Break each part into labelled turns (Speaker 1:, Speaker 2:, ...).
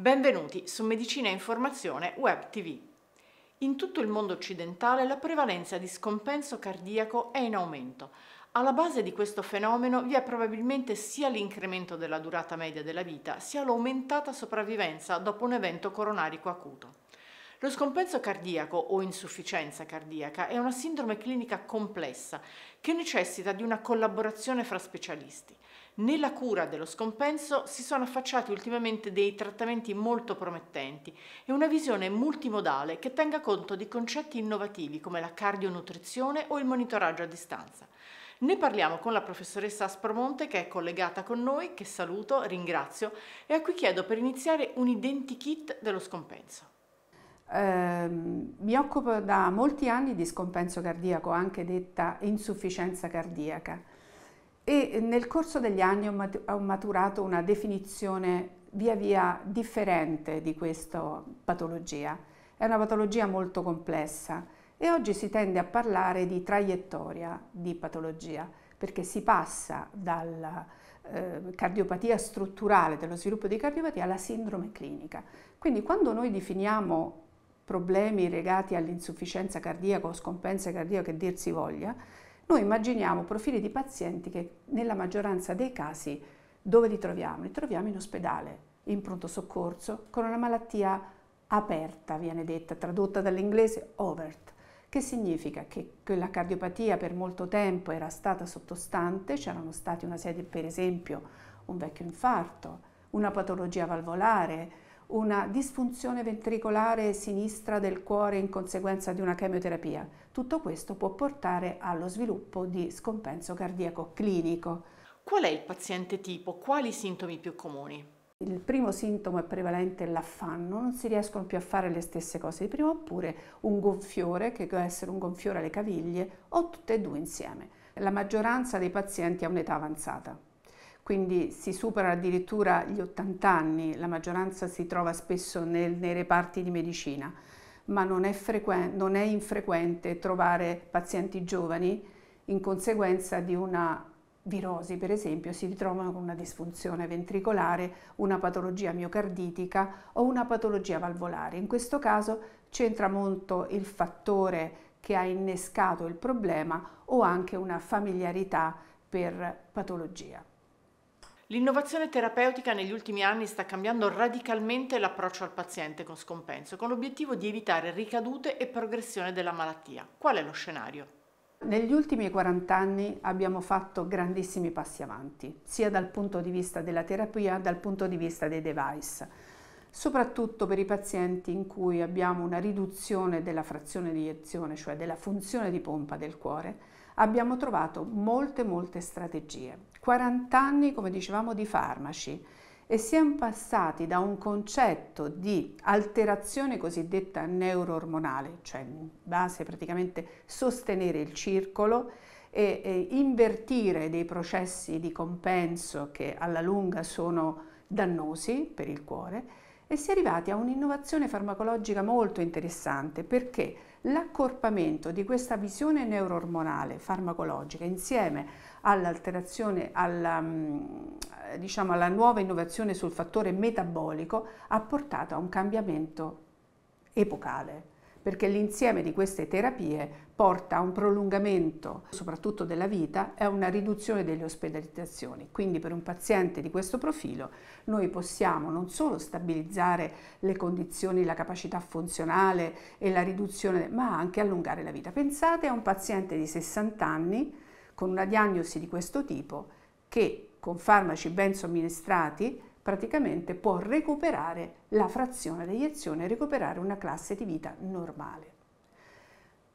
Speaker 1: Benvenuti su Medicina e Informazione Web TV. In tutto il mondo occidentale la prevalenza di scompenso cardiaco è in aumento. Alla base di questo fenomeno vi è probabilmente sia l'incremento della durata media della vita, sia l'aumentata sopravvivenza dopo un evento coronarico acuto. Lo scompenso cardiaco o insufficienza cardiaca è una sindrome clinica complessa che necessita di una collaborazione fra specialisti. Nella cura dello scompenso si sono affacciati ultimamente dei trattamenti molto promettenti e una visione multimodale che tenga conto di concetti innovativi come la cardionutrizione o il monitoraggio a distanza. Ne parliamo con la professoressa Aspromonte che è collegata con noi, che saluto, ringrazio e a cui chiedo per iniziare un identikit dello scompenso.
Speaker 2: Ehm, mi occupo da molti anni di scompenso cardiaco, anche detta insufficienza cardiaca e nel corso degli anni ho maturato una definizione via via differente di questa patologia. È una patologia molto complessa e oggi si tende a parlare di traiettoria di patologia perché si passa dalla eh, cardiopatia strutturale, dello sviluppo di cardiopatia, alla sindrome clinica. Quindi quando noi definiamo problemi legati all'insufficienza cardiaca o scompensa cardiaca che dir si voglia, noi immaginiamo profili di pazienti che nella maggioranza dei casi dove li troviamo? Li troviamo in ospedale, in pronto soccorso, con una malattia aperta, viene detta, tradotta dall'inglese overt, che significa che quella cardiopatia per molto tempo era stata sottostante, c'erano stati una serie, per esempio, un vecchio infarto, una patologia valvolare, una disfunzione ventricolare sinistra del cuore in conseguenza di una chemioterapia. Tutto questo può portare allo sviluppo di scompenso cardiaco clinico. Qual è il paziente tipo?
Speaker 1: Quali sintomi più comuni?
Speaker 2: Il primo sintomo è prevalente l'affanno, non si riescono più a fare le stesse cose di prima, oppure un gonfiore, che può essere un gonfiore alle caviglie, o tutte e due insieme. La maggioranza dei pazienti ha un'età avanzata, quindi si superano addirittura gli 80 anni, la maggioranza si trova spesso nel, nei reparti di medicina ma non è, frequen- non è infrequente trovare pazienti giovani in conseguenza di una virosi, per esempio, si ritrovano con una disfunzione ventricolare, una patologia miocarditica o una patologia valvolare. In questo caso c'entra molto il fattore che ha innescato il problema o anche una familiarità per patologia.
Speaker 1: L'innovazione terapeutica negli ultimi anni sta cambiando radicalmente l'approccio al paziente con scompenso, con l'obiettivo di evitare ricadute e progressione della malattia. Qual è lo scenario?
Speaker 2: Negli ultimi 40 anni abbiamo fatto grandissimi passi avanti, sia dal punto di vista della terapia, dal punto di vista dei device, soprattutto per i pazienti in cui abbiamo una riduzione della frazione di iniezione, cioè della funzione di pompa del cuore, abbiamo trovato molte molte strategie. 40 anni, come dicevamo, di farmaci e siamo passati da un concetto di alterazione cosiddetta neuroormonale, cioè in base praticamente sostenere il circolo e, e invertire dei processi di compenso che alla lunga sono dannosi per il cuore, e si è arrivati a un'innovazione farmacologica molto interessante perché l'accorpamento di questa visione neuroormonale farmacologica insieme all'alterazione, alla, mm, eh, diciamo, alla nuova innovazione sul fattore metabolico, ha portato a un cambiamento epocale perché l'insieme di queste terapie porta a un prolungamento soprattutto della vita e a una riduzione delle ospedalizzazioni. Quindi per un paziente di questo profilo noi possiamo non solo stabilizzare le condizioni, la capacità funzionale e la riduzione, ma anche allungare la vita. Pensate a un paziente di 60 anni con una diagnosi di questo tipo che con farmaci ben somministrati praticamente può recuperare la frazione di e recuperare una classe di vita normale.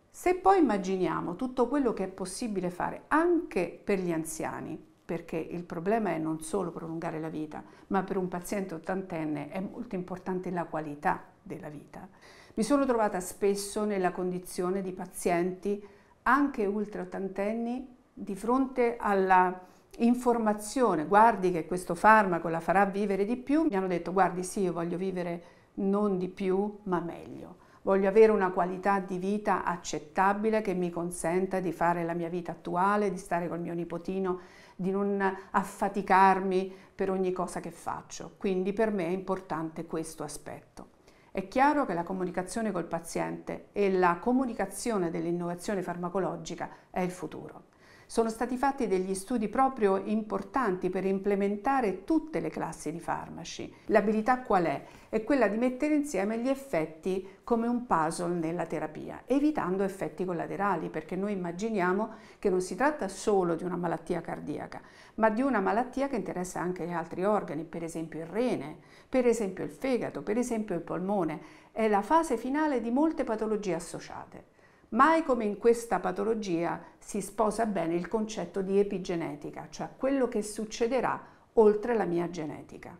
Speaker 2: Se poi immaginiamo tutto quello che è possibile fare anche per gli anziani, perché il problema è non solo prolungare la vita, ma per un paziente ottantenne è molto importante la qualità della vita. Mi sono trovata spesso nella condizione di pazienti anche ultra ottantenni di fronte alla informazione, guardi che questo farmaco la farà vivere di più, mi hanno detto guardi sì, io voglio vivere non di più, ma meglio. Voglio avere una qualità di vita accettabile che mi consenta di fare la mia vita attuale, di stare col mio nipotino, di non affaticarmi per ogni cosa che faccio. Quindi per me è importante questo aspetto. È chiaro che la comunicazione col paziente e la comunicazione dell'innovazione farmacologica è il futuro. Sono stati fatti degli studi proprio importanti per implementare tutte le classi di farmaci. L'abilità qual è? È quella di mettere insieme gli effetti come un puzzle nella terapia, evitando effetti collaterali, perché noi immaginiamo che non si tratta solo di una malattia cardiaca, ma di una malattia che interessa anche gli altri organi, per esempio il rene, per esempio il fegato, per esempio il polmone. È la fase finale di molte patologie associate. Mai come in questa patologia si sposa bene il concetto di epigenetica, cioè quello che succederà oltre la mia genetica.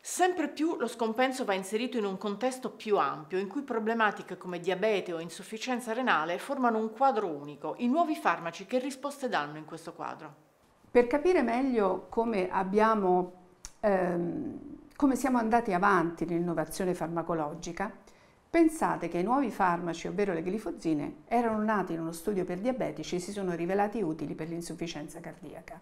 Speaker 1: Sempre più lo scompenso va inserito in un contesto più ampio, in cui problematiche come diabete o insufficienza renale formano un quadro unico. I nuovi farmaci che risposte danno in questo quadro?
Speaker 2: Per capire meglio come, abbiamo, ehm, come siamo andati avanti nell'innovazione farmacologica, Pensate che i nuovi farmaci, ovvero le glifozine, erano nati in uno studio per diabetici e si sono rivelati utili per l'insufficienza cardiaca.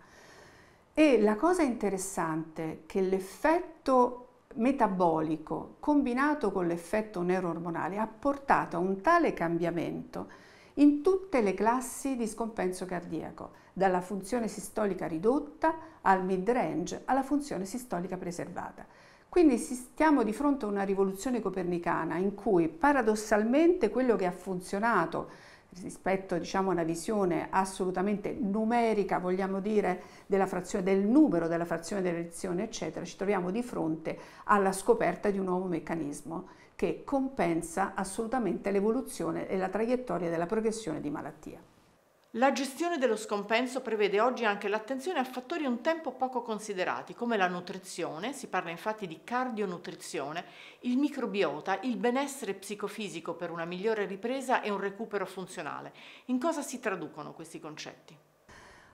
Speaker 2: E la cosa interessante è che l'effetto metabolico combinato con l'effetto neuroormonale ha portato a un tale cambiamento in tutte le classi di scompenso cardiaco, dalla funzione sistolica ridotta al mid-range alla funzione sistolica preservata. Quindi stiamo di fronte a una rivoluzione copernicana in cui paradossalmente quello che ha funzionato rispetto diciamo, a una visione assolutamente numerica, vogliamo dire, frazione, del numero della frazione delle dell'elezione, eccetera, ci troviamo di fronte alla scoperta di un nuovo meccanismo che compensa assolutamente l'evoluzione e la traiettoria della progressione di malattia.
Speaker 1: La gestione dello scompenso prevede oggi anche l'attenzione a fattori un tempo poco considerati, come la nutrizione, si parla infatti di cardionutrizione, il microbiota, il benessere psicofisico per una migliore ripresa e un recupero funzionale. In cosa si traducono questi concetti?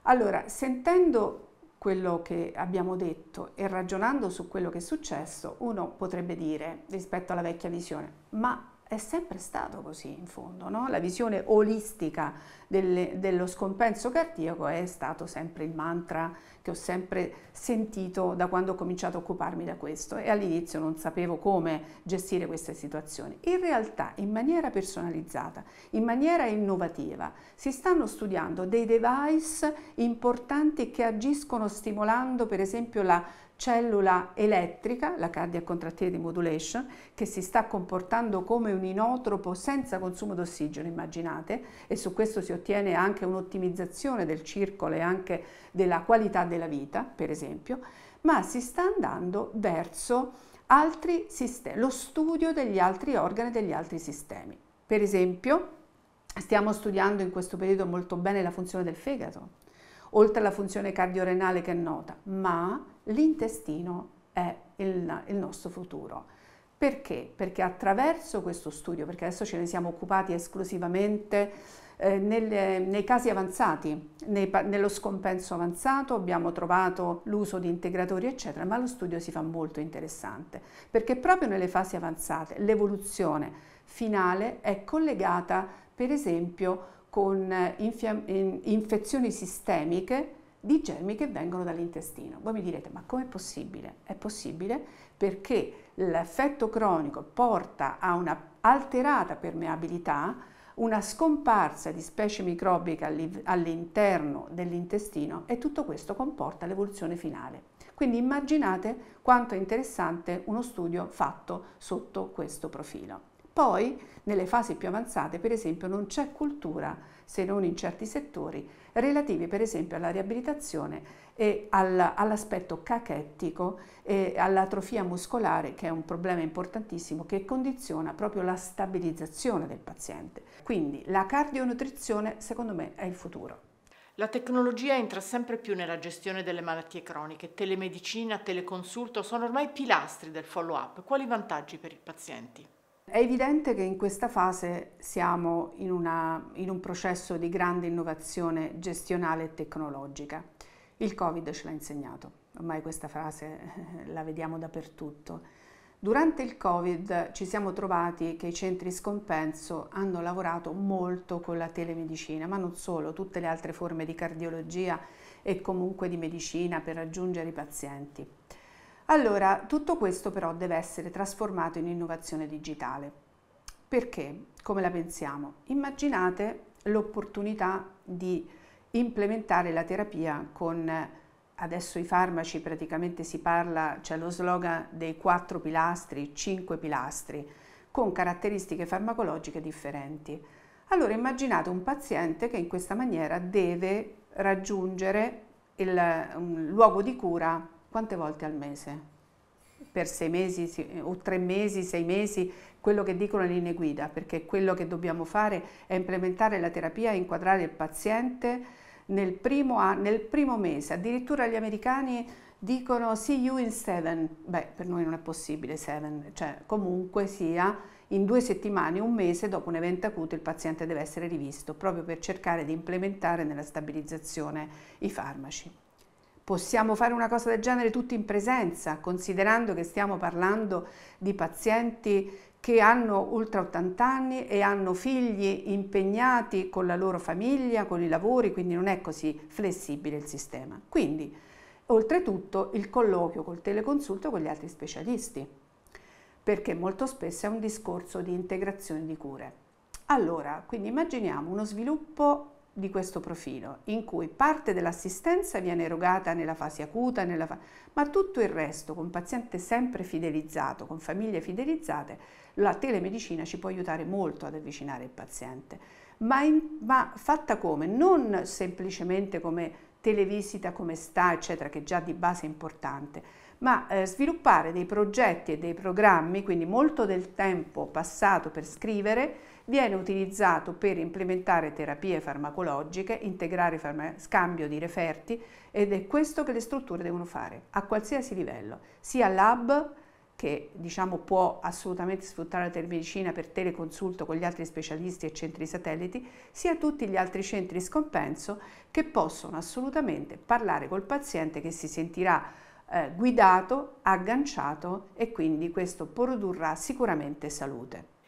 Speaker 2: Allora, sentendo quello che abbiamo detto e ragionando su quello che è successo, uno potrebbe dire, rispetto alla vecchia visione, ma è sempre stato così in fondo, no? la visione olistica delle, dello scompenso cardiaco è stato sempre il mantra che ho sempre sentito da quando ho cominciato a occuparmi da questo e all'inizio non sapevo come gestire queste situazioni. In realtà in maniera personalizzata, in maniera innovativa, si stanno studiando dei device importanti che agiscono stimolando per esempio la cellula elettrica, la cardiac contractility modulation, che si sta comportando come un inotropo senza consumo d'ossigeno, immaginate, e su questo si ottiene anche un'ottimizzazione del circolo e anche della qualità della vita, per esempio, ma si sta andando verso sistemi, lo studio degli altri organi e degli altri sistemi. Per esempio, stiamo studiando in questo periodo molto bene la funzione del fegato, oltre alla funzione cardiorenale che è nota, ma l'intestino è il, il nostro futuro. Perché? Perché attraverso questo studio, perché adesso ce ne siamo occupati esclusivamente eh, nelle, nei casi avanzati, nei, nello scompenso avanzato abbiamo trovato l'uso di integratori eccetera, ma lo studio si fa molto interessante perché proprio nelle fasi avanzate l'evoluzione finale è collegata per esempio con eh, infiam- in, infezioni sistemiche di germi che vengono dall'intestino. Voi mi direte, ma com'è possibile? È possibile perché l'effetto cronico porta a una alterata permeabilità, una scomparsa di specie microbiche all'interno dell'intestino e tutto questo comporta l'evoluzione finale. Quindi immaginate quanto è interessante uno studio fatto sotto questo profilo. Poi, nelle fasi più avanzate, per esempio, non c'è cultura se non in certi settori, relativi per esempio alla riabilitazione e all'aspetto cachettico e all'atrofia muscolare che è un problema importantissimo che condiziona proprio la stabilizzazione del paziente. Quindi la cardionutrizione secondo me è il futuro.
Speaker 1: La tecnologia entra sempre più nella gestione delle malattie croniche. Telemedicina, teleconsulto sono ormai pilastri del follow-up. Quali vantaggi per i pazienti? È
Speaker 2: evidente che in questa fase siamo in, una, in un processo di grande innovazione gestionale e tecnologica. Il Covid ce l'ha insegnato, ormai questa frase eh, la vediamo dappertutto. Durante il Covid ci siamo trovati che i centri scompenso hanno lavorato molto con la telemedicina, ma non solo, tutte le altre forme di cardiologia e comunque di medicina per raggiungere i pazienti. Allora, tutto questo però deve essere trasformato in innovazione digitale. Perché? Come la pensiamo? Immaginate l'opportunità di implementare la terapia con adesso i farmaci praticamente si parla, c'è cioè lo slogan dei quattro pilastri, cinque pilastri, con caratteristiche farmacologiche differenti. Allora immaginate un paziente che in questa maniera deve raggiungere il, un luogo di cura quante volte al mese? Per sei mesi eh, o tre mesi, sei mesi, quello che dicono le linee guida, perché quello che dobbiamo fare è implementare la terapia e inquadrare il paziente nel primo, nel primo mese. Addirittura gli americani dicono see you in seven, beh per noi non è possibile seven, cioè comunque sia in due settimane, un mese dopo un evento acuto il paziente deve essere rivisto proprio per cercare di implementare nella stabilizzazione i farmaci. Possiamo fare una cosa del genere tutti in presenza, considerando che stiamo parlando di pazienti che hanno oltre 80 anni e hanno figli impegnati con la loro famiglia, con i lavori, quindi non è così flessibile il sistema. Quindi, oltretutto, il colloquio col teleconsulto con gli altri specialisti, perché molto spesso è un discorso di integrazione di cure. Allora, quindi immaginiamo uno sviluppo di questo profilo, in cui parte dell'assistenza viene erogata nella fase acuta, nella fa... ma tutto il resto, con paziente sempre fidelizzato, con famiglie fidelizzate, la telemedicina ci può aiutare molto ad avvicinare il paziente, ma, in... ma fatta come? Non semplicemente come televisita, come sta, eccetera, che già di base è importante, ma eh, sviluppare dei progetti e dei programmi, quindi molto del tempo passato per scrivere, viene utilizzato per implementare terapie farmacologiche, integrare farma scambio di referti ed è questo che le strutture devono fare a qualsiasi livello, sia lab che diciamo, può assolutamente sfruttare la telemedicina per teleconsulto con gli altri specialisti e centri satelliti, sia tutti gli altri centri scompenso che possono assolutamente parlare col paziente che si sentirà eh, guidato, agganciato e quindi questo produrrà sicuramente salute.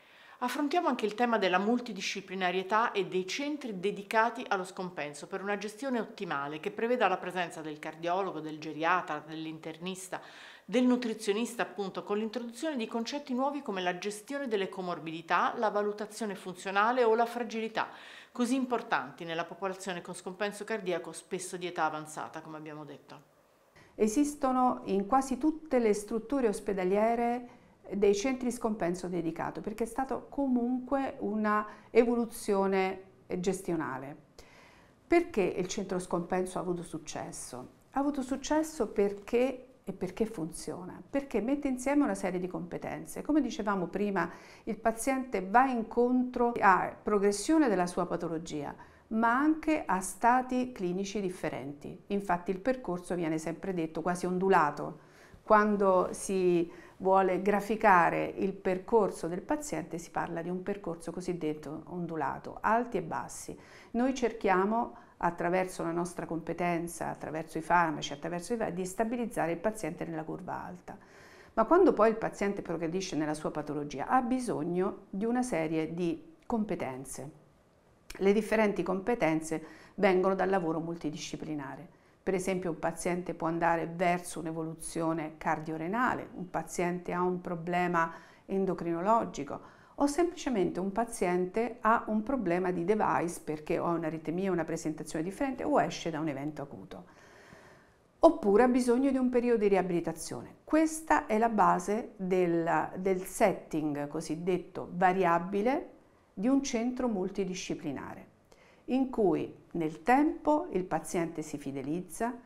Speaker 1: Affrontiamo anche il tema della multidisciplinarietà e dei centri dedicati allo scompenso per una gestione ottimale che preveda la presenza del cardiologo, del geriatra, dell'internista, del nutrizionista appunto con l'introduzione di concetti nuovi come la gestione delle comorbidità, la valutazione funzionale o la fragilità, così importanti nella popolazione con scompenso cardiaco spesso di età avanzata come abbiamo detto.
Speaker 2: Esistono in quasi tutte le strutture ospedaliere dei centri scompenso dedicato perché è stata comunque una evoluzione gestionale. Perché il centro scompenso ha avuto successo? Ha avuto successo perché e perché funziona? Perché mette insieme una serie di competenze. Come dicevamo prima, il paziente va incontro a progressione della sua patologia, ma anche a stati clinici differenti. Infatti il percorso viene sempre detto quasi ondulato. Quando si vuole graficare il percorso del paziente si parla di un percorso cosiddetto ondulato, alti e bassi. Noi cerchiamo attraverso la nostra competenza, attraverso i farmaci, attraverso i farmaci, di stabilizzare il paziente nella curva alta. Ma quando poi il paziente progredisce nella sua patologia ha bisogno di una serie di competenze. Le differenti competenze vengono dal lavoro multidisciplinare. Per esempio un paziente può andare verso un'evoluzione cardiorenale, un paziente ha un problema endocrinologico o semplicemente un paziente ha un problema di device perché ha un'aritmia, una presentazione differente o esce da un evento acuto. Oppure ha bisogno di un periodo di riabilitazione. Questa è la base del, del setting cosiddetto variabile di un centro multidisciplinare in cui nel tempo il paziente si fidelizza,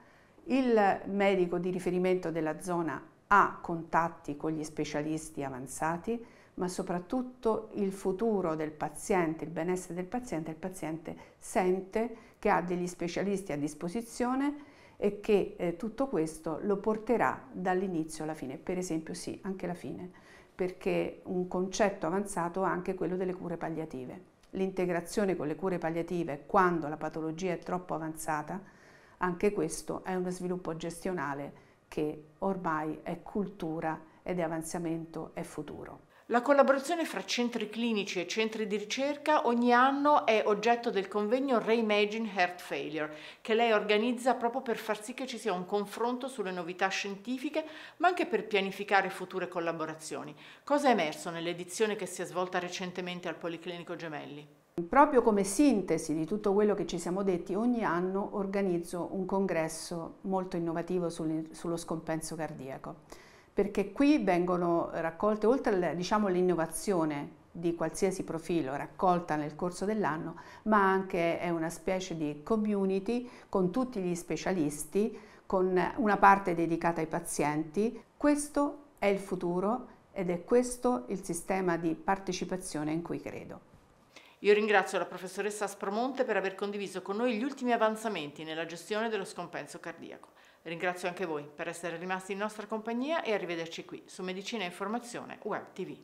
Speaker 2: il medico di riferimento della zona ha contatti con gli specialisti avanzati, ma soprattutto il futuro del paziente, il benessere del paziente, il paziente sente che ha degli specialisti a disposizione e che eh, tutto questo lo porterà dall'inizio alla fine, per esempio sì, anche la fine, perché un concetto avanzato è anche quello delle cure palliative l'integrazione con le cure palliative quando la patologia è troppo avanzata, anche questo è uno sviluppo gestionale che
Speaker 1: ormai è cultura ed è
Speaker 2: avanzamento e futuro.
Speaker 1: La collaborazione fra centri clinici e centri di ricerca ogni anno è oggetto del convegno Reimagine Heart Failure, che lei organizza proprio per far sì che ci sia un confronto sulle novità scientifiche, ma anche per pianificare future collaborazioni. Cosa è emerso nell'edizione che si è svolta recentemente al Policlinico Gemelli?
Speaker 2: Proprio come sintesi di tutto quello che ci siamo detti, ogni anno organizzo un congresso molto innovativo sullo scompenso cardiaco perché qui vengono raccolte, oltre diciamo, all'innovazione di qualsiasi profilo raccolta nel corso dell'anno, ma anche è una specie di community con tutti gli specialisti, con una parte dedicata ai pazienti. Questo è il futuro ed è questo il sistema di partecipazione in cui credo.
Speaker 1: Io ringrazio la professoressa Spromonte per aver condiviso con noi gli ultimi avanzamenti nella gestione dello scompenso cardiaco. Ringrazio anche voi per essere rimasti in nostra compagnia e arrivederci qui su Medicina e Informazione Web TV.